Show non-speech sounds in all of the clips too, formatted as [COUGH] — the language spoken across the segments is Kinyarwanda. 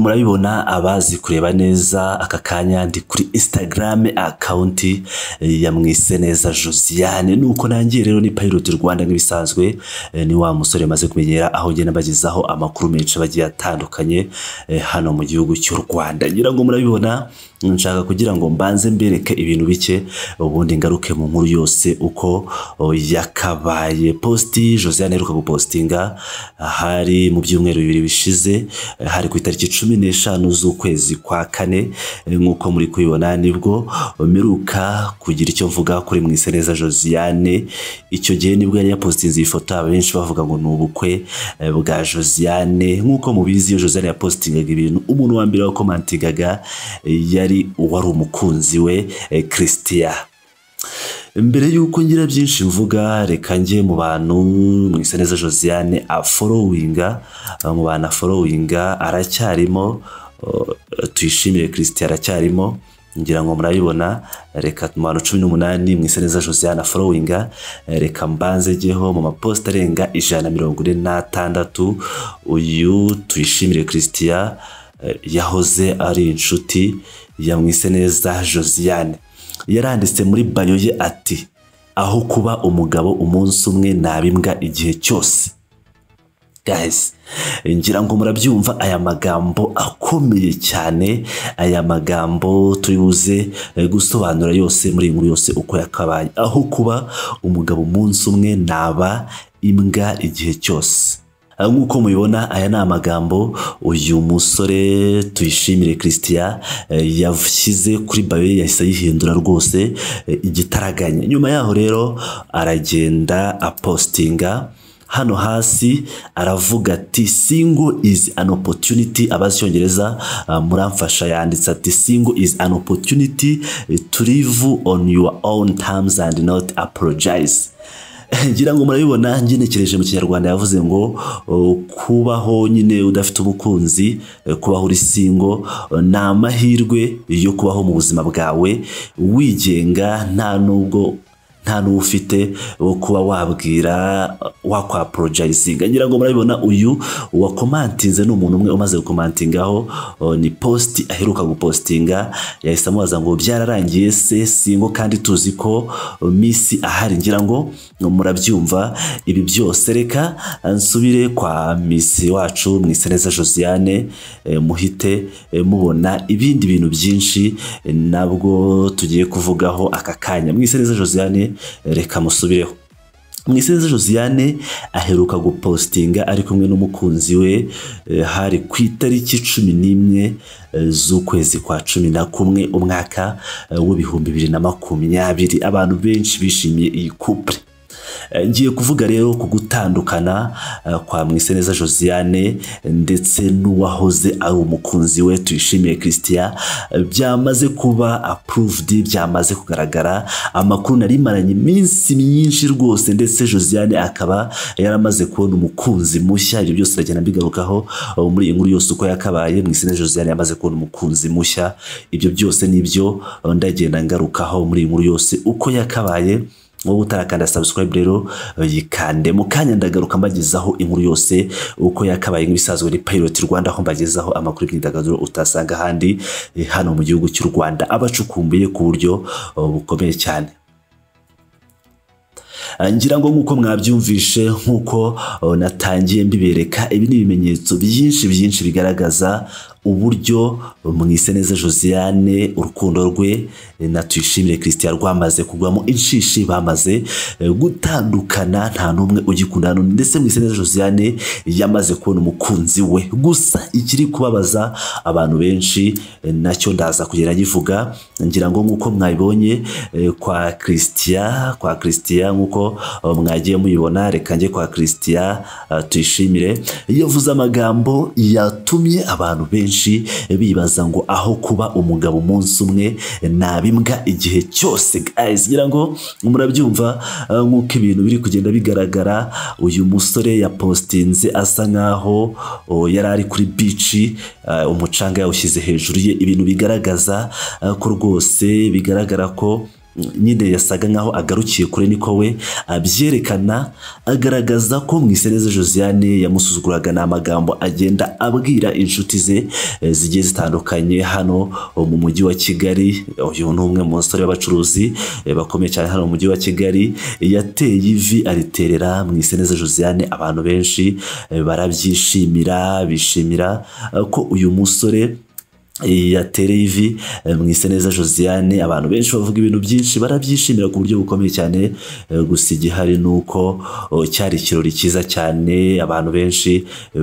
nk'uko murabibona abazi kureba neza aka kanya ndi kuri instagram account ya mwise neza josiane nuko nangiye rero ni pilot rwanda nk'ibisanzwe eh, ni wa musore maze kumenyera aho ngenda bagezaho amakuru menshi bagiye atandukanye eh, hano mu gihugu cy'u rwanda ngira ngo murabibona nshaka kugira ngo mbanze mbereke ibintu bike ubundi ngaruke mu nkuru yose uko yakabaye posti josiane aheruka gupostinga hari mu byumweru bibiri bishize eh, hari ku itariki cumi cumi n'eshanu z'ukwezi kwa kane eh, nk'uko muri kubibona nibwo mperuka kugira icyo mvuga kuri mwiseneza josiane icyo gihe nibwo yari yapositinze iyi foto abenshi bavuga ngo ni ubukwe eh, bwa josiane nk'uko mubizi iyo josiane yapositingaga ibintu umuntu wa mbere wakomantingaga eh, yari uwari umukunzi we christian mbere y'uko ngira byinshi mvuga reka njye mu bantu mu neza josiane aforowinga mu bantu aforowinga aracyarimo uh, tuyishimire kirisiti aracyarimo ngira ngo murabibona reka mu bantu cumi n'umunani mu neza josiane aforowinga reka mbanze jyeho mu maposita arenga ijana na mirongo ine n'atandatu uyu tuyishimire kirisitiya uh, yahoze ari inshuti ya neza josiane yaranditse muri bayo ye ati aho kuba umugabo umunsi umwe naba imbwa igihe cyose guys ngira ngo murabyumva aya magambo akomeye cyane aya magambo turi buze eh, gusobanura yose muri iyi nkuru yose uko yakabaye aho kuba umugabo umunsi umwe naba imbwa igihe cyose Ah, nk'uko mubibona aya ni amagambo uyu musore tuyishimire christian eh, yashyize kuri bayo yahise yihindura rwose eh, igitaraganya nyuma yaho rero aragenda apostinga hano hasi aravuga ati single is an opportunity abazi ah, muramfasha yanditse ati single is an opportunity to live on your own terms and not apologize [LAUGHS] ngira ngo murabibona ngenekereje mu kinyarwanda yavuze ngo oh, kubaho nyine udafite umukunzi kubaho uri singo ni amahirwe yo kubaho mu buzima bwawe wigenga nta nubwo nta n'uwo ufite wo kuba wabwira wakwaporojayizinga ngira ngo murabibona uyu wakomantinze ni umuntu umwe umaze gukomantingaho ni positi aheruka gupositinga yahise amubaza ngo byararangiye se singo kandi tuzi ko minsi ahari ngira ngo murabyumva ibi byose reka nsubire kwa misi wacu mwiseneza josiane e, muhite e, mubona ibindi bintu byinshi nabwo tugiye kuvugaho aka kanya mwiseneza josiane reka musubireho mu isi josiane aheruka gupositinga ari kumwe n'umukunzi we eh, hari ku itariki cumi n'imwe eh, z'ukwezi kwa cumi na kumwe umwaka eh, w'ibihumbi bibiri na makumyabiri abantu benshi bishimiye iyi kupure Eh, ngiye kuvuga rero ku gutandukana eh, kwa mwiseneza josiane eh, ndetse n'uwahoze ari umukunzi we tuyishimiye christian byamaze kuba apuruvudi byamaze kugaragara amakuru nari maranye iminsi myinshi rwose ndetse josiane akaba amaze kubona umukunzi mushya ibyo byose biragenda bigarukaho muri iyi nkuru yose uko yakabaye mwiseneza josiane yamaze kubona umukunzi mushya ibyo byose nibyo ndagenda ngarukaho muri iyi nkuru yose uko yakabaye wowe utarakanda subscribe rero eh, yikande mu kanya ndagaruka mbagezaho inkuru yose uko yakabaye nk'ibisanzwe ni pilot Rwanda aho mbagezaho amakuru y'imyidagaduro utasanga ahandi eh, hano mu gihugu cy'u Rwanda abacukumbuye ku buryo oh, bukomeye cyane eh, ngira ngo nk'uko mwabyumvishe nk'uko oh, natangiye mbibereka ibi ni ibimenyetso byinshi byinshi bigaragaza uburyo mwiseneza josiane urukundo rwe na tuyishimire christian rwamaze kugwamo inshishi bamaze eh, gutandukana nta n'umwe ugikundana ndetse mwiseneza josiane yamaze kubona umukunzi we gusa ikiri kubabaza abantu benshi eh, nacyo ndaza kugera nyivuga ngira ngo nk'uko mwabibonye eh, kwa christian kwa christian nk'uko mwagiye muyibona reka njye kwa christian tuyishimire yavuze amagambo yatumye abantu benshi benshi bibaza ngo aho kuba umugabo umunsi umwe naba imbwa igihe cyose ngira ngo murabyumva eh, nk'uko ibintu biri kugenda bigaragara uyu musore yapositinze asa nk'aho yari ari kuri bici eh, umucanga yawushyize hejuru ye ibintu bigaragaza eh, ko rwose bigaragara ko nyine yasaga nkaho agarukiye kure niko we abyerekana agaragaza ko mu isereza josiane yamusuzuguraga ni amagambo agenda abwira inshuti ze eh, zigiye zitandukanye hano oh, mu mujyi wa kigali uyu ni umwe mu basore b'abacuruzi eh, bakomeye cyane hano mu mujyi wa kigali yateye ivi ariterera mu isereza josiane abantu benshi eh, barabyishimira bishimira ko uyu musore yatereye eh, ivi eh, mwise neza josiane abantu benshi bavuga ibintu byinshi barabyishimira ku buryo bukomeye cyane eh, gusa igihari ni uko oh, cyari ikirori cyiza cyane abantu benshi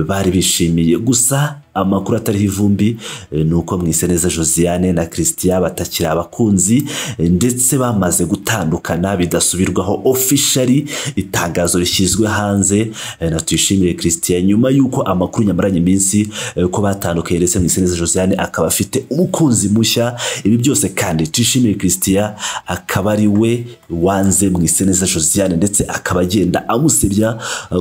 bari bishimiye gusa amakuru atariho ivumbi eh, ni uko mwiseneza josiane na christian batakiri abakunzi eh, ndetse bamaze gutandukana bidasubirwaho ofishari itangazo rishyizwe hanze eh, na tuyishimire christian nyuma y'uko amakuru nyamaranye iminsi ko batandukanye ndetse mwiseneza josiane akaba afite umukunzi mushya ibi byose kandi tuyishimire christian akaba ari we wanze mwiseneza josiane ndetse akaba agenda amusebya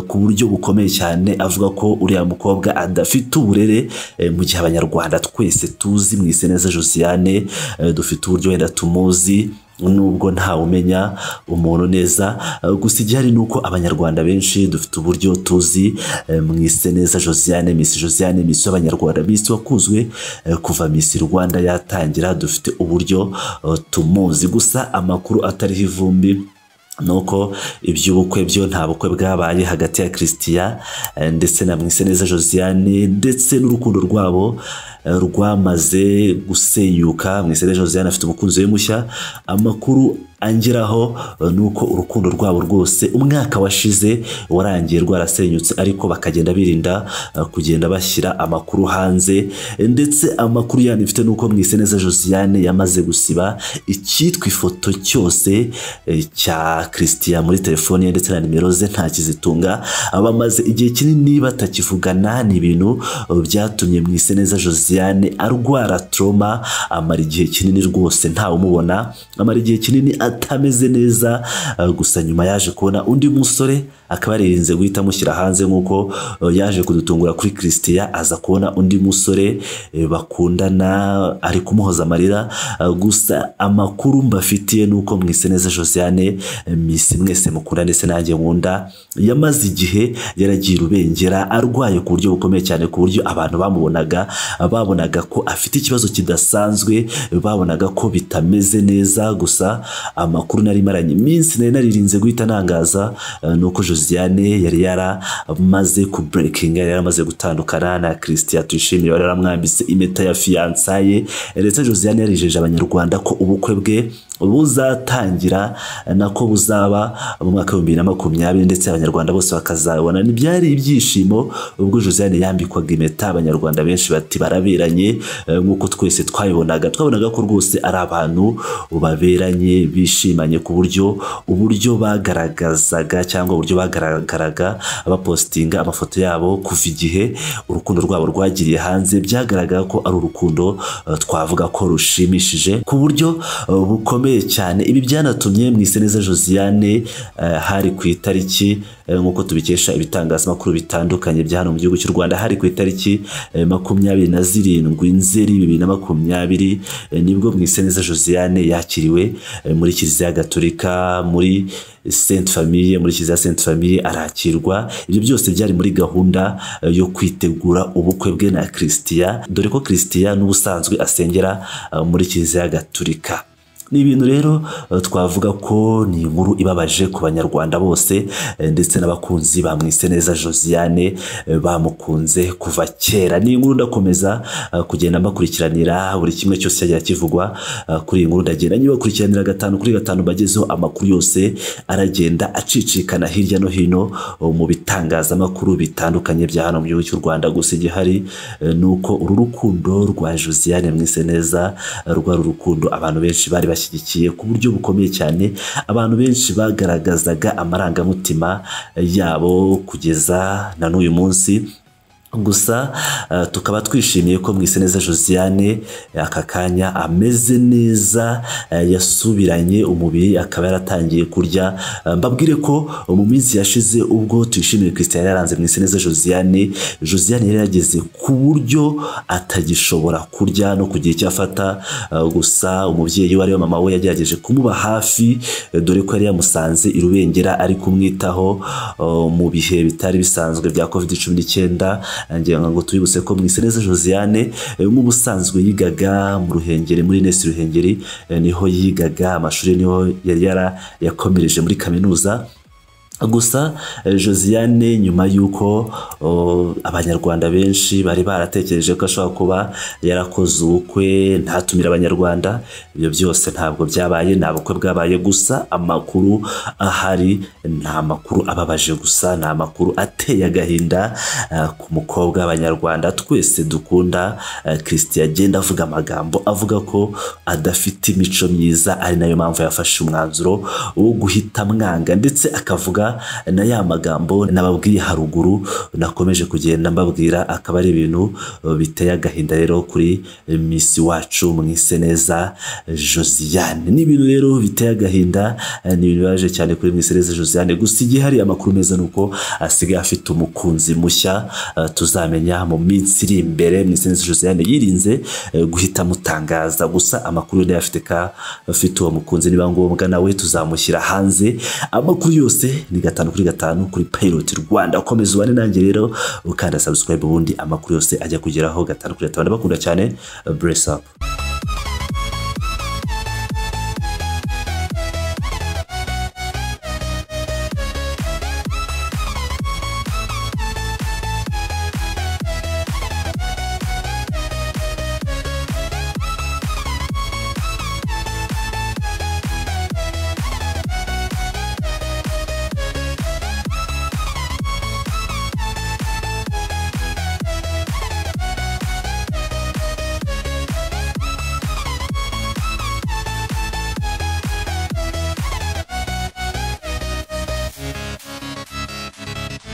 ku buryo bukomeye cyane avuga ko uriya mukobwa adafite uburere Eh, mu gihe abanyarwanda twese tuzi mwise neza josiane eh, dufite uburyo wenda tumuzi nubwo nta umenya umuntu neza eh, gusa igihari ni uko abanyarwanda benshi dufite uburyo tuzi mwise neza josiane misi josiane misi y'abanyarwanda misi wakuzwe kuva misi rwanda yatangira dufite uburyo tumuzi gusa amakuru atariho ivumbi nuko iby'ubukwe byo nta bukwe bwabaye hagati ya christian eh, ndetse na mwiseneza josiane ndetse n'urukundo rwabo Eh, rwamaze gusenyuka mwisenera josiane afite umukunzi we mushya amakuru angeraho eh, ni uko urukundo rwabo rwose umwaka washize warangiye rwarasenyutse ariko bakagenda birinda eh, kugenda bashyira amakuru hanze ndetse amakuru yani mfite ni uko mwiseneza josiane yamaze gusiba icyitwa ifoto cyose cya christian muri telefoni ye ndetse na nimero ze ntakizitunga bamaze igihe kinini batakivugana ni ibintu byatumye mwiseneza josiane Diane arwara trauma amara igihe kinini rwose ntawe umubona amara igihe kinini atameze neza uh, gusa nyuma yaje kubona undi musore akaba yaririnze guhita amushyira hanze nk'uko uh, yaje kudutungura kuri christian aza kubona undi musore uh, bakundana ari kumuhoza amarira gusa amakuru mbafitiye ni uko neza josiane misi mwese mukunda ndetse nanjye nkunda yamaze igihe yaragiye urubengera arwaye ku buryo bukomeye cyane ku buryo abantu bamubonaga babonaga ko afite ikibazo kidasanzwe babonaga ko bitameze neza gusa amakuru nari maranye iminsi nari naririnze guhita ntangaza eh, ni uko josiane yari yaramaze kuburekinga yari yaramaze gutandukana na christian tuyishimiye wari yaramwambitse impeta ya fiyansaye ndetse josiane yarijeje abanyarwanda ko ubukwe bwe buzatangira nako buzaba mu mwaka w'ibihumbi bibiri na makumyabiri ndetse abanyarwanda bose bakazabona ntibyari ibyishimo ubwo josiane yambikwaga impeta abanyarwanda benshi bati barabe baberanye eh, nk'uko twese twabibonaga twabonaga ko rwose ari abantu baberanye bishimanye ku buryo uburyo bagaragazaga cyangwa uburyo bagaragaraga bapositinga amafoto yabo kuva igihe urukundo rwabo rwagiriye hanze byagaragara ko ari urukundo eh, twavuga ko rushimishije ku buryo eh, bukomeye cyane ibi byanatumye mu neza josiane hari ku itariki nk'uko tubikesha ibitangazamakuru bitandukanye bya hano mu gihugu cy'u rwanda hari ku itariki makumyabiri na zirindwi nzeri bibiri na makumyabiri eh, nibwo mu iseneza josiane yakiriwe eh, muri kiliziya gatolika muri sainte famille muri kiliziya sainte famille arakirwa ibyo byose byari muri gahunda eh, yo kwitegura ubukwe bwe na christian dore ko christian n'ubusanzwe asengera muri kiliziya gatolika ni ibintu rero eh, twavuga ko ni inkuru ibabaje ku banyarwanda bose eh, ndetse n'abakunzi ba neza josiane eh, bamukunze kuva kera ni inkuru ndakomeza kugenda mbakurikiranira buri kimwe cyose cyagera kivugwa kuri iyi nkuru ndagenda nyibakurikiranira gatanu kuri gatanu mbagezeho amakuru yose aragenda acicikana hirya no hino mu bitangazamakuru bitandukanye bya hano mu gihugu cy'u rwanda gusa igihari ni uko uru rukundo rwa josiane neza rwari urukundo abantu benshi bari babashyigikiye ku buryo bukomeye cyane abantu benshi bagaragazaga amarangamutima yabo kugeza na n'uyu munsi gusa eh, tukaba twishimiye ko neza josiane eh, aka kanya ameze neza eh, yasubiranye umubiri akaba yaratangiye kurya mbabwire ko mu minsi yashize ubwo tuyishimiye christian yaranze neza josiane josiane yari yageze ku buryo atagishobora kurya no kugira icyo afata gusa umubyeyi we ariwe mama we yagerageje kumuba hafi dore ko yari yamusanze i rubengera ari kumwitaho mu bihe bitari bisanzwe bya covid cumi n'icyenda ngira ngo tubibutse ko mwiseneza josiane nk'ubusanzwe eh, yigaga mu ruhengeri muri nesi ruhengeri eh, niho yigaga amashuri niho yari yakomereje muri kaminuza gusa eh, josiane nyuma y'uko abanyarwanda benshi bari baratekereje ko ashobora kuba yarakoze ubukwe ntatumire abanyarwanda ibyo byose ntabwo byabaye nta bukwe bwabaye gusa amakuru ahari nta makuru ababaje gusa ni amakuru ateye agahinda eh, ku mukobwa w'abanyarwanda twese dukunda kirisiti eh, agenda avuga amagambo avuga ko adafite imico myiza ari nayo mpamvu yafashe umwanzuro wo guhita amwanga ndetse akavuga na ya magambo nababwiye haruguru nakomeje kugenda mbabwira akaba ari ibintu biteye agahinda rero kuri misi wacu mwise neza josiane ni ibintu rero biteye agahinda ni ibintu bibaje cyane kuri mwise neza josiane gusa igihe hari amakuru meza ni uko asigaye afite umukunzi mushya eh, tuzamenya mu minsi iri imbere mwise neza josiane yirinze eh, guhita amutangaza gusa amakuru yari afite ka afite uwo mukunzi niba ngombwa nawe tuzamushyira hanze amakuru yose ni gatanu kuri gatanu kuri payiroti rwanda ukomeza ubane nanjye rero ukanda sabusikarayibu ubundi amakuru yose ajya kugeraho gatanu kuri gatanu ndabakunda cyane buresi